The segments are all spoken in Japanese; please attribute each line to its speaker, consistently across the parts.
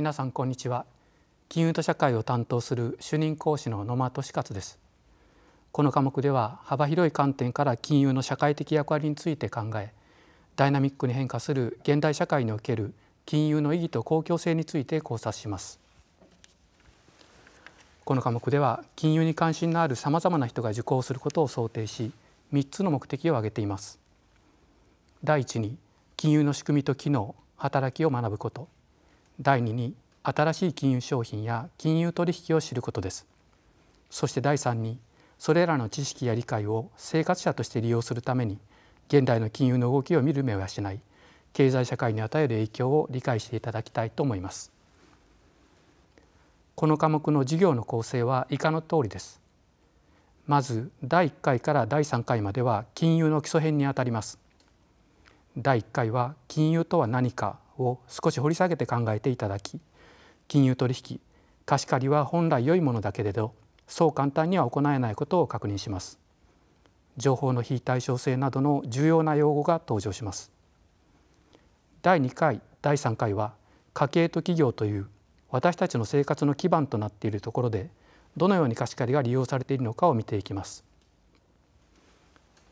Speaker 1: 皆さんこんにちは金融と社会を担当する主任講師の野間俊勝ですこの科目では幅広い観点から金融の社会的役割について考えダイナミックに変化する現代社会における金融の意義と公共性について考察しますこの科目では金融に関心のあるさまざまな人が受講することを想定し3つの目的を挙げています第一に金融の仕組みと機能働きを学ぶこと第2に新しい金融商品や金融取引を知ることですそして第3にそれらの知識や理解を生活者として利用するために現代の金融の動きを見る目を養い経済社会に与える影響を理解していただきたいと思いますこの科目の授業の構成は以下の通りですまず第1回から第3回までは金融の基礎編にあたります第1回は金融とは何かを少し掘り下げて考えていただき金融取引貸し借りは本来良いものだけれどそう簡単には行えないことを確認します。情報の非対称性などの重要な用語が登場します。第2回第3回は家計と企業という私たちの生活の基盤となっているところでどのように貸し借りが利用されているのかを見ていきます。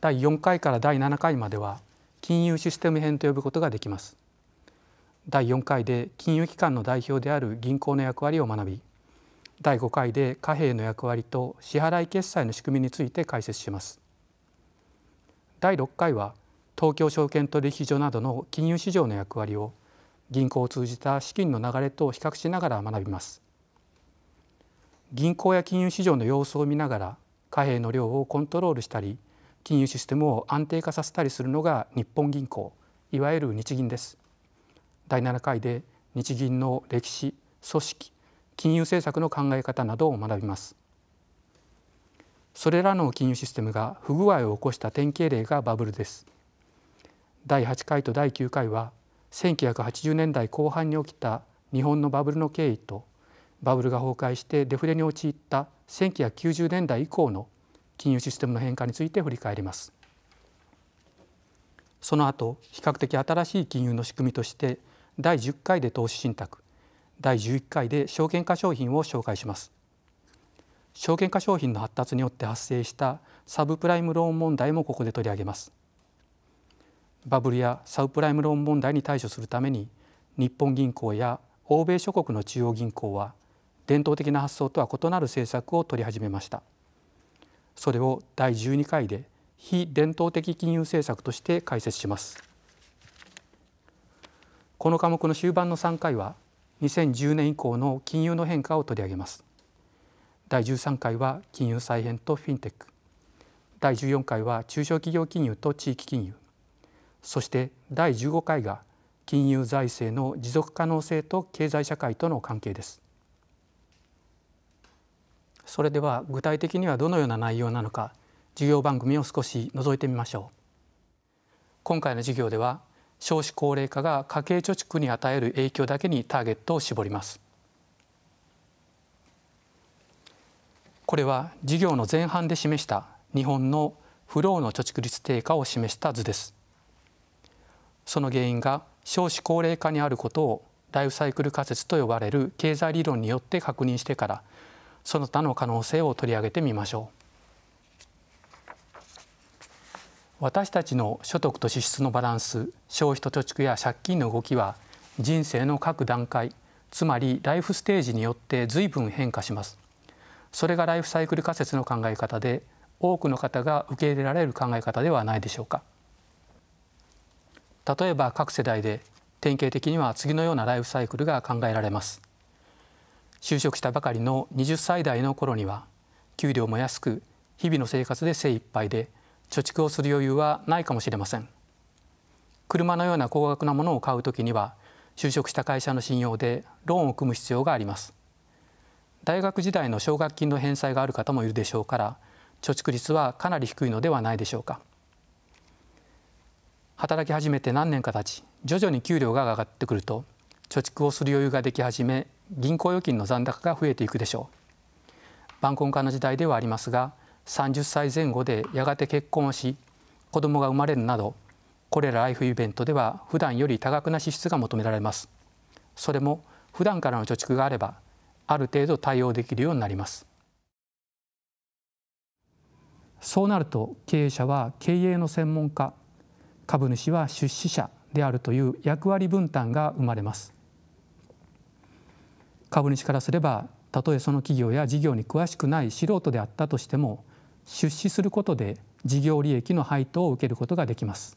Speaker 1: 第4回から第7回までは金融システム編と呼ぶことができます。第4回で金融機関の代表である銀行の役割を学び第5回で貨幣の役割と支払い決済の仕組みについて解説します第6回は東京証券取引所などの金融市場の役割を銀行を通じた資金の流れと比較しながら学びます銀行や金融市場の様子を見ながら貨幣の量をコントロールしたり金融システムを安定化させたりするのが日本銀行いわゆる日銀です第7回で日銀の歴史組織金融政策の考え方などを学びますそれらの金融システムが不具合を起こした典型例がバブルです第8回と第9回は1980年代後半に起きた日本のバブルの経緯とバブルが崩壊してデフレに陥った1990年代以降の金融システムの変化について振り返りますその後比較的新しい金融の仕組みとして第10回で投資信託第11回で証券化商品を紹介します証券化商品の発達によって発生したサブプライムローン問題もここで取り上げますバブルやサブプライムローン問題に対処するために日本銀行や欧米諸国の中央銀行は伝統的な発想とは異なる政策を取り始めましたそれを第12回で非伝統的金融政策として解説しますこの科目の終盤の3回は2010年以降の金融の変化を取り上げます第13回は金融再編とフィンテック第14回は中小企業金融と地域金融そして第15回が金融財政の持続可能性と経済社会との関係ですそれでは具体的にはどのような内容なのか授業番組を少し覗いてみましょう今回の授業では少子高齢化が家計貯蓄に与える影響だけにターゲットを絞りますこれは事業の前半で示した日本のフローの貯蓄率低下を示した図ですその原因が少子高齢化にあることをライフサイクル仮説と呼ばれる経済理論によって確認してからその他の可能性を取り上げてみましょう私たちの所得と支出のバランス消費と貯蓄や借金の動きは人生の各段階つまりライフステージによって随分変化します。それがライフサイクル仮説の考え方で多くの方が受け入れられる考え方ではないでしょうか例えば各世代で典型的には次のようなライフサイクルが考えられます就職したばかりの20歳代の頃には給料も安く日々の生活で精一杯で貯蓄をする余裕はないかもしれません車のような高額なものを買うときには就職した会社の信用でローンを組む必要があります大学時代の奨学金の返済がある方もいるでしょうから貯蓄率はかなり低いのではないでしょうか働き始めて何年か経ち徐々に給料が上がってくると貯蓄をする余裕ができ始め銀行預金の残高が増えていくでしょう晩婚化の時代ではありますが30歳前後でやがて結婚をし子供が生まれるなどこれらライフイベントでは普段より多額な支出が求められます。それも普段からの貯蓄があればある程度対応できるようになります。そうなると経営者は経営の専門家株主は出資者であるという役割分担が生まれます。株主からすればたとえその企業や事業に詳しくない素人であったとしても出資することで事業利益の配当を受けることができます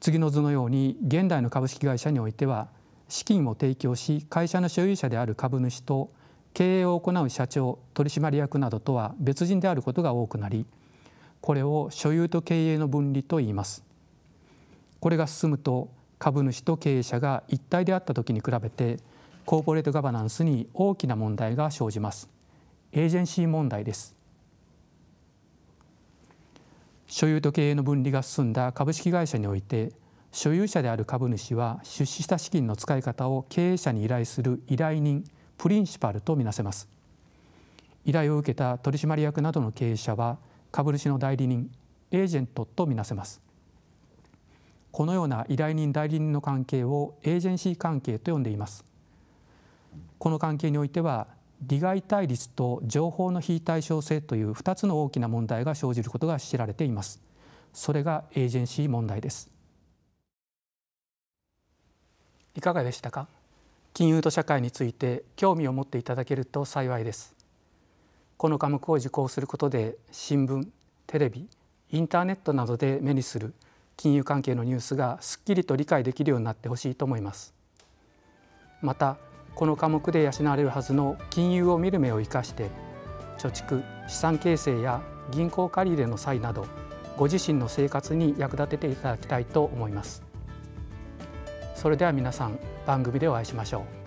Speaker 1: 次の図のように現代の株式会社においては資金を提供し会社の所有者である株主と経営を行う社長取締役などとは別人であることが多くなりこれを所有と経営の分離と言いますこれが進むと株主と経営者が一体であった時に比べてコーポレートガバナンスに大きな問題が生じますエージェンシー問題です所有と経営の分離が進んだ株式会社において所有者である株主は出資した資金の使い方を経営者に依頼する依頼人プリンシパルとみなせます依頼を受けた取締役などの経営者は株主の代理人エージェントとみなせますこのような依頼人代理人の関係をエージェンシー関係と呼んでいますこの関係においては利害対立と情報の非対称性という2つの大きな問題が生じることが知られています。それがエージェンシー問題です。いかがでしたか金融と社会について興味を持っていただけると幸いです。この科目を受講することで新聞、テレビ、インターネットなどで目にする金融関係のニュースがすっきりと理解できるようになってほしいと思います。またこの科目で養われるはずの金融を見る目を生かして貯蓄資産形成や銀行借り入れの際などご自身の生活に役立てていただきたいと思いますそれでは皆さん番組でお会いしましょう